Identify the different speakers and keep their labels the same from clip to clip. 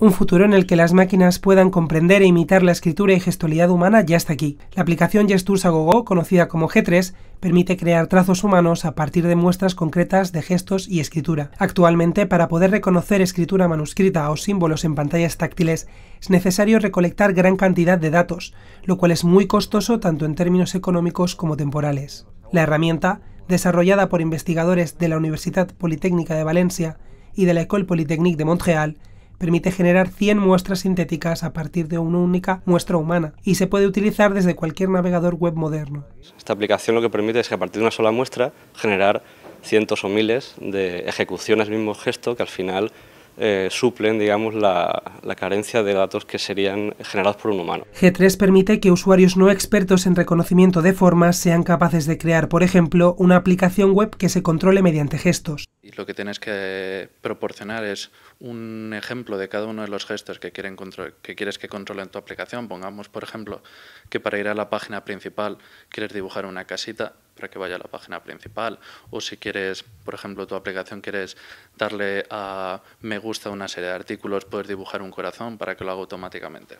Speaker 1: Un futuro en el que las máquinas puedan comprender e imitar la escritura y gestualidad humana ya está aquí. La aplicación Gestures agogo conocida como G3, permite crear trazos humanos a partir de muestras concretas de gestos y escritura. Actualmente, para poder reconocer escritura manuscrita o símbolos en pantallas táctiles, es necesario recolectar gran cantidad de datos, lo cual es muy costoso tanto en términos económicos como temporales. La herramienta, desarrollada por investigadores de la Universidad Politécnica de Valencia y de la École Polytechnique de Montreal, Permite generar 100 muestras sintéticas a partir de una única muestra humana y se puede utilizar desde cualquier navegador web moderno.
Speaker 2: Esta aplicación lo que permite es que a partir de una sola muestra generar cientos o miles de ejecuciones mismo gesto que al final eh, suplen digamos, la, la, carencia de datos que serían generados por un humano.
Speaker 1: G3 permite que usuarios no expertos en reconocimiento de formas sean capaces de crear, por ejemplo, una aplicación web que se controle mediante gestos.
Speaker 3: Y lo que tienes que proporcionar es un ejemplo de cada uno de los gestos que, quieren que quieres que controlen tu aplicación. Pongamos, por ejemplo, que para ir a la página principal quieres dibujar una casita para que vaya a la página principal. O si quieres, por ejemplo, tu aplicación quieres darle a me gusta una serie de artículos, puedes dibujar un corazón para que lo haga automáticamente.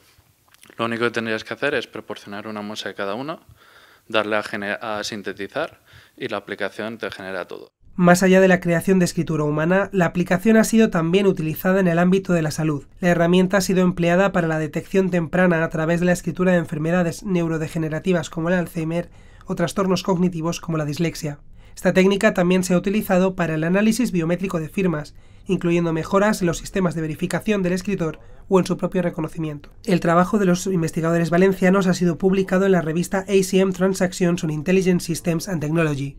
Speaker 3: Lo único que tendrías que hacer es proporcionar una muestra de cada uno, darle a, a sintetizar y la aplicación te genera todo.
Speaker 1: Más allá de la creación de escritura humana, la aplicación ha sido también utilizada en el ámbito de la salud. La herramienta ha sido empleada para la detección temprana a través de la escritura de enfermedades neurodegenerativas como el Alzheimer o trastornos cognitivos como la dislexia. Esta técnica también se ha utilizado para el análisis biométrico de firmas, incluyendo mejoras en los sistemas de verificación del escritor o en su propio reconocimiento. El trabajo de los investigadores valencianos ha sido publicado en la revista ACM Transactions on Intelligent Systems and Technology,